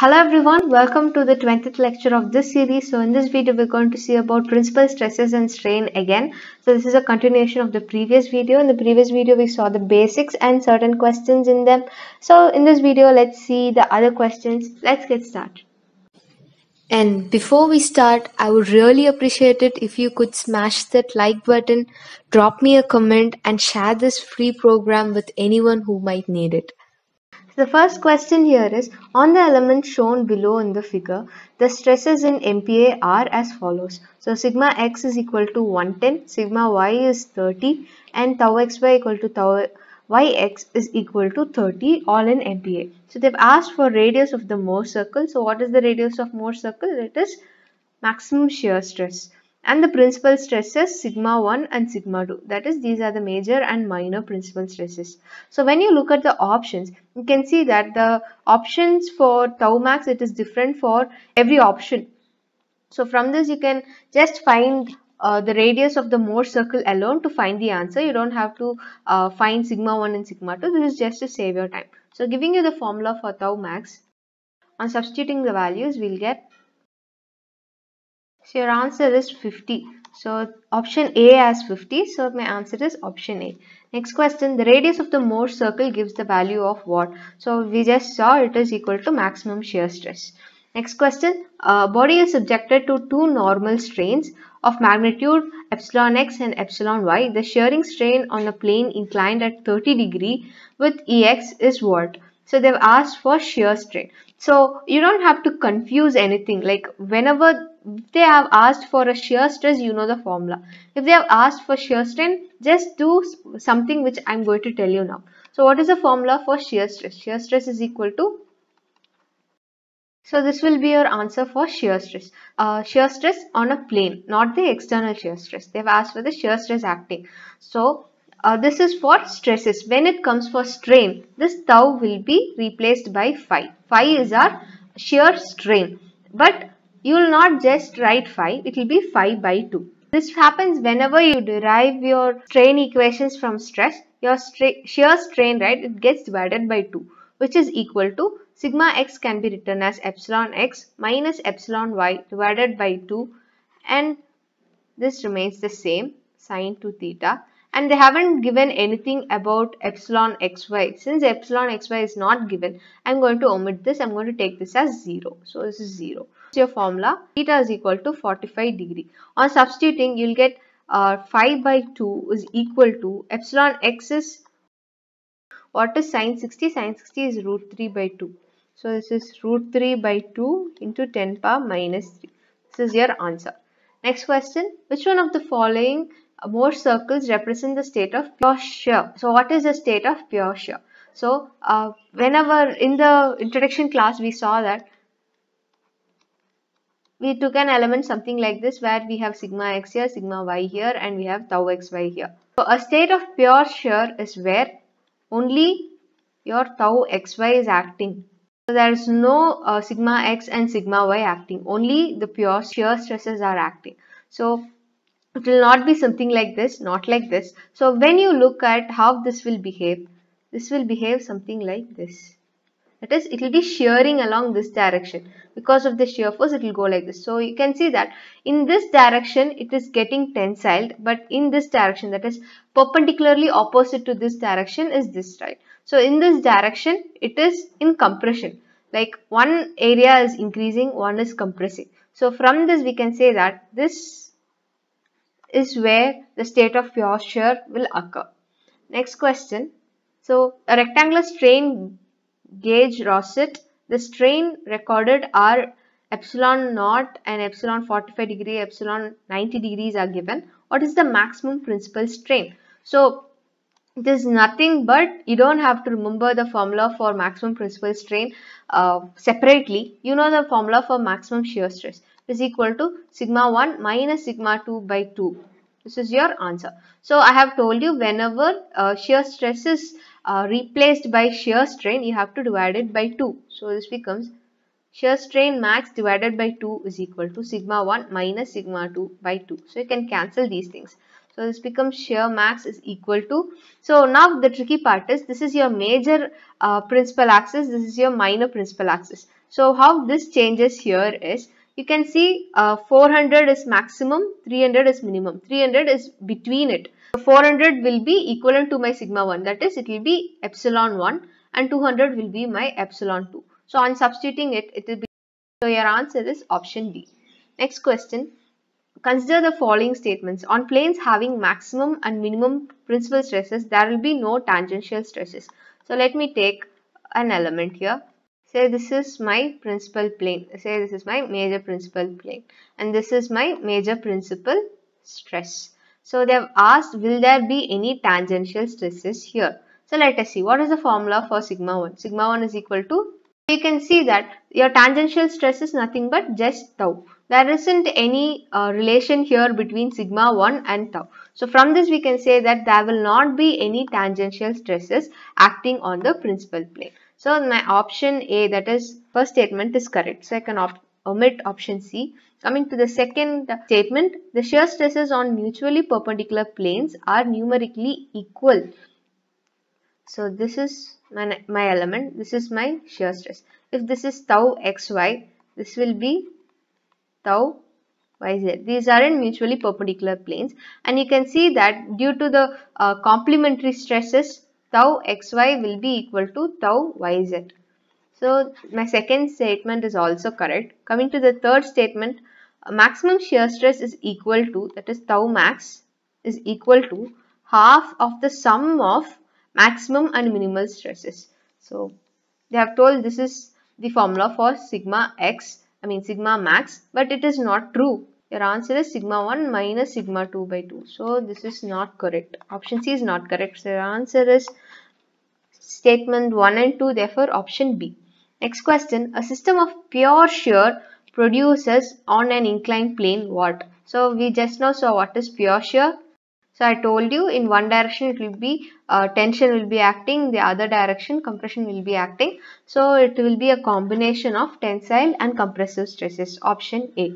Hello everyone, welcome to the 20th lecture of this series. So in this video, we're going to see about principal stresses and strain again. So this is a continuation of the previous video. In the previous video, we saw the basics and certain questions in them. So in this video, let's see the other questions. Let's get started. And before we start, I would really appreciate it if you could smash that like button, drop me a comment and share this free program with anyone who might need it. The first question here is, on the elements shown below in the figure, the stresses in MPa are as follows. So sigma x is equal to 110, sigma y is 30 and tau xy equal to tau yx is equal to 30 all in MPa. So they've asked for radius of the Mohr circle. So what is the radius of Mohr circle? It is maximum shear stress and the principal stresses sigma 1 and sigma 2 that is these are the major and minor principal stresses so when you look at the options you can see that the options for tau max it is different for every option so from this you can just find uh, the radius of the Mohr circle alone to find the answer. You don't have to uh, find sigma 1 and sigma 2. This is just to save your time. So giving you the formula for tau max, on substituting the values, we'll get so your answer is 50. So option A has 50. So my answer is option A. Next question, the radius of the Mohr circle gives the value of what? So we just saw it is equal to maximum shear stress. Next question, uh, body is subjected to two normal strains of magnitude epsilon x and epsilon y. The shearing strain on a plane inclined at 30 degree with ex is what? So they've asked for shear strain. So you don't have to confuse anything. Like whenever they have asked for a shear stress, you know the formula. If they have asked for shear strain, just do something which I'm going to tell you now. So what is the formula for shear stress? Shear stress is equal to so this will be your answer for shear stress. Uh, shear stress on a plane, not the external shear stress. They've asked for the shear stress acting. So uh, this is for stresses. When it comes for strain, this tau will be replaced by phi. Phi is our shear strain. But you will not just write phi, it will be phi by 2. This happens whenever you derive your strain equations from stress, your stra shear strain, right, it gets divided by 2, which is equal to sigma x can be written as epsilon x minus epsilon y divided by 2 and this remains the same sine to theta and they haven't given anything about epsilon xy. Since epsilon xy is not given, I'm going to omit this. I'm going to take this as 0. So this is 0. your formula theta is equal to 45 degree. On substituting, you'll get uh, 5 by 2 is equal to epsilon x is what is sine 60? Sine 60 is root 3 by 2. So this is root 3 by 2 into 10 power minus 3. This is your answer. Next question, which one of the following more circles represent the state of pure shear. So what is the state of pure shear? So uh, whenever in the introduction class we saw that we took an element something like this where we have sigma x here, sigma y here and we have tau xy here. So a state of pure shear is where only your tau xy is acting. So there is no uh, sigma x and sigma y acting, only the pure shear stresses are acting. So it will not be something like this not like this so when you look at how this will behave this will behave something like this that is it will be shearing along this direction because of the shear force it will go like this so you can see that in this direction it is getting tensiled but in this direction that is perpendicularly opposite to this direction is this right so in this direction it is in compression like one area is increasing one is compressing so from this we can say that this is where the state of pure shear will occur. Next question. So a rectangular strain gauge rosset, the strain recorded are epsilon naught and epsilon 45 degree, epsilon 90 degrees are given. What is the maximum principal strain? So it is nothing but you don't have to remember the formula for maximum principal strain uh, separately. You know the formula for maximum shear stress is equal to sigma 1 minus sigma 2 by 2. This is your answer. So I have told you whenever uh, shear stress is uh, replaced by shear strain, you have to divide it by 2. So this becomes shear strain max divided by 2 is equal to sigma 1 minus sigma 2 by 2. So you can cancel these things. So this becomes shear max is equal to. So now the tricky part is this is your major uh, principal axis. This is your minor principal axis. So how this changes here is you can see uh, 400 is maximum, 300 is minimum, 300 is between it. So 400 will be equivalent to my sigma 1 that is it will be epsilon 1 and 200 will be my epsilon 2. So on substituting it, it will be, so your answer is option D. Next question, consider the following statements. On planes having maximum and minimum principal stresses, there will be no tangential stresses. So let me take an element here say this is my principal plane say this is my major principal plane and this is my major principal stress so they have asked will there be any tangential stresses here so let us see what is the formula for sigma 1 sigma 1 is equal to you can see that your tangential stress is nothing but just tau there isn't any uh, relation here between sigma 1 and tau. So from this we can say that there will not be any tangential stresses acting on the principal plane. So my option A that is first statement is correct. So I can omit option C. Coming to the second statement, the shear stresses on mutually perpendicular planes are numerically equal. So this is my, my element, this is my shear stress. If this is tau xy, this will be tau yz. These are in mutually perpendicular planes and you can see that due to the uh, complementary stresses, tau xy will be equal to tau yz. So my second statement is also correct. Coming to the third statement, maximum shear stress is equal to, that is tau max is equal to half of the sum of maximum and minimal stresses. So they have told this is the formula for sigma x, I mean sigma max, but it is not true your answer is sigma 1 minus sigma 2 by 2. So this is not correct. Option C is not correct. So your answer is statement 1 and 2 therefore option B. Next question. A system of pure shear produces on an inclined plane what? So we just now saw what is pure shear. So I told you in one direction it will be uh, tension will be acting, the other direction compression will be acting. So it will be a combination of tensile and compressive stresses option A.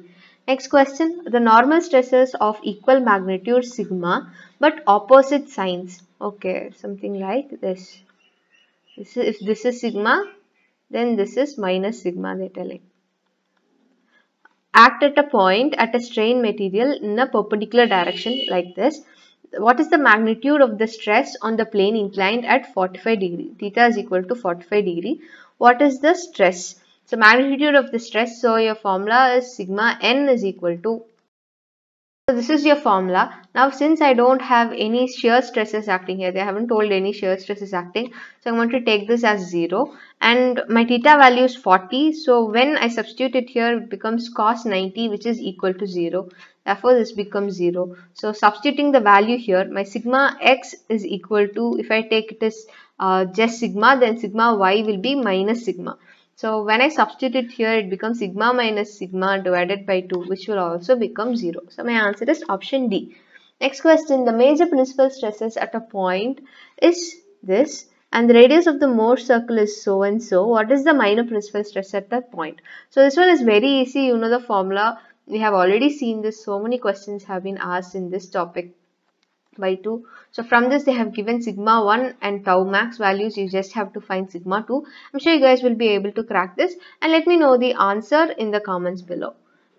Next question, the normal stresses of equal magnitude sigma but opposite signs. Okay, something like this. this is, if this is sigma, then this is minus sigma they tell it. Act at a point at a strain material in a perpendicular direction like this. What is the magnitude of the stress on the plane inclined at 45 degree? Theta is equal to 45 degree. What is the stress? So magnitude of the stress, so your formula is sigma n is equal to. So this is your formula. Now since I don't have any shear stresses acting here, they haven't told any shear stresses acting. So I'm going to take this as 0 and my theta value is 40. So when I substitute it here, it becomes cos 90 which is equal to 0. Therefore this becomes 0. So substituting the value here, my sigma x is equal to, if I take it as uh, just sigma, then sigma y will be minus sigma. So when I substitute here, it becomes sigma minus sigma divided by 2, which will also become 0. So my answer is option D. Next question, the major principal stresses at a point is this and the radius of the Mohr circle is so and so. What is the minor principal stress at that point? So this one is very easy. You know the formula. We have already seen this. So many questions have been asked in this topic by 2. So from this they have given sigma 1 and tau max values. You just have to find sigma 2. I'm sure you guys will be able to crack this and let me know the answer in the comments below.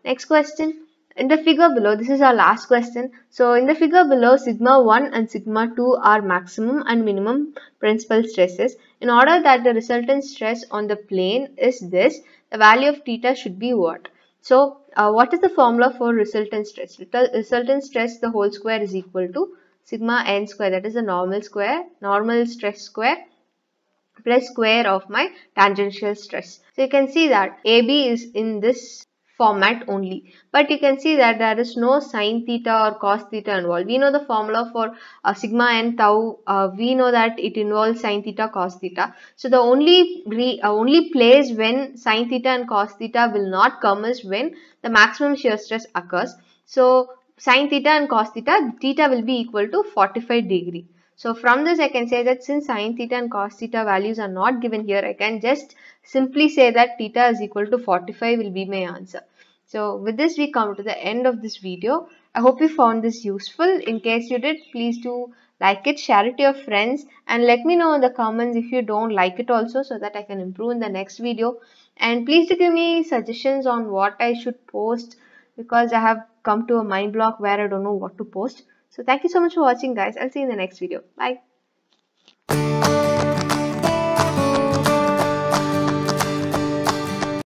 Next question. In the figure below, this is our last question. So in the figure below, sigma 1 and sigma 2 are maximum and minimum principal stresses. In order that the resultant stress on the plane is this, the value of theta should be what? So uh, what is the formula for resultant stress? Resultant stress the whole square is equal to sigma n square that is the normal square, normal stress square plus square of my tangential stress. So you can see that AB is in this format only but you can see that there is no sine theta or cos theta involved we know the formula for uh, sigma n tau uh, we know that it involves sine theta cos theta so the only re, uh, only place when sine theta and cos theta will not come is when the maximum shear stress occurs so sine theta and cos theta, theta will be equal to 45 degree. So from this I can say that since sine theta and cos theta values are not given here, I can just simply say that theta is equal to 45 will be my answer. So with this we come to the end of this video. I hope you found this useful. In case you did, please do like it, share it to your friends and let me know in the comments if you don't like it also so that I can improve in the next video. And please do give me suggestions on what I should post because I have come to a mind block where I don't know what to post. So thank you so much for watching guys. I'll see you in the next video. Bye.